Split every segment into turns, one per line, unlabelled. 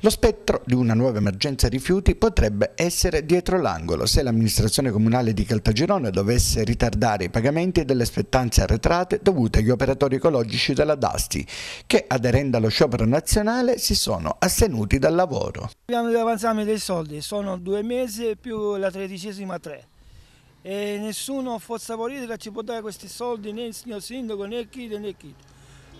Lo spettro di una nuova emergenza rifiuti potrebbe essere dietro l'angolo se l'amministrazione comunale di Caltagirone dovesse ritardare i pagamenti delle aspettanze arretrate dovute agli operatori ecologici della Dasti che aderendo allo sciopero nazionale si sono astenuti dal lavoro.
Abbiamo gli avanzamenti dei soldi, sono due mesi più la tredicesima tre e nessuno forza politica ci può dare questi soldi né il signor sindaco né chi né chi.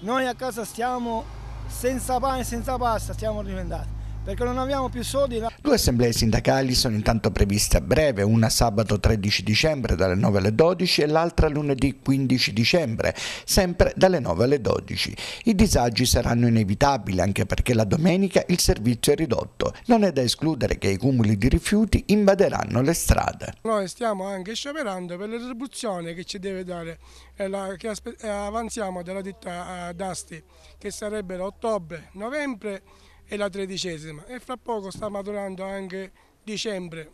Noi a casa stiamo senza pane, e senza pasta, siamo diventati perché non abbiamo più soldi.
Due assemblee sindacali sono intanto previste a breve, una sabato 13 dicembre dalle 9 alle 12 e l'altra lunedì 15 dicembre, sempre dalle 9 alle 12. I disagi saranno inevitabili anche perché la domenica il servizio è ridotto. Non è da escludere che i cumuli di rifiuti invaderanno le strade.
Noi stiamo anche scioperando per le retribuzioni che ci deve dare, eh, la, che eh, avanziamo dalla ditta eh, Dasti, che sarebbero ottobre, novembre e la tredicesima e fra poco sta maturando anche dicembre.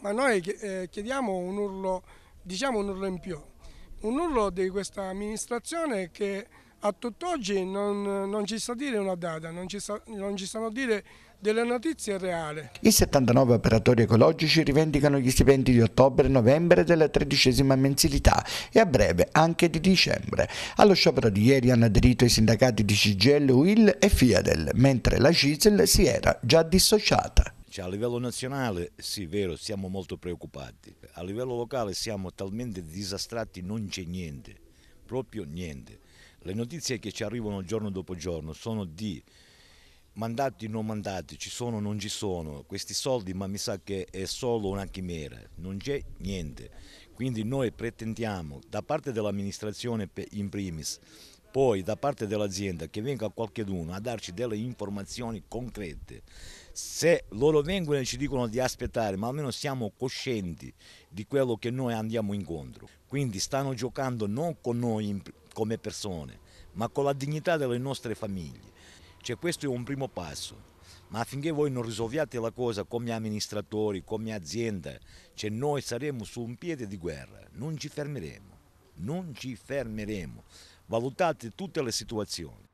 Ma noi eh, chiediamo un urlo, diciamo un urlo in più, un urlo di questa amministrazione che a tutt'oggi non, non, ci a dire una data, non ci, sa, non ci sanno dire delle notizie reali.
I 79 operatori ecologici rivendicano gli stipendi di ottobre e novembre della tredicesima mensilità e a breve anche di dicembre. Allo sciopero di ieri hanno aderito i sindacati di CGL, UIL e Fiadel, mentre la CISL si era già dissociata.
Cioè, a livello nazionale, sì, vero, siamo molto preoccupati. A livello locale siamo talmente disastrati, non c'è niente proprio niente. Le notizie che ci arrivano giorno dopo giorno sono di mandati non mandati, ci sono o non ci sono, questi soldi ma mi sa che è solo una chimera, non c'è niente. Quindi noi pretendiamo da parte dell'amministrazione in primis, poi da parte dell'azienda che venga qualcuno a darci delle informazioni concrete. Se loro vengono e ci dicono di aspettare, ma almeno siamo coscienti di quello che noi andiamo incontro. Quindi stanno giocando non con noi come persone, ma con la dignità delle nostre famiglie. Cioè questo è un primo passo. Ma affinché voi non risolviate la cosa come amministratori, come azienda, cioè noi saremo su un piede di guerra, non ci fermeremo, non ci fermeremo valutate tutte le situazioni.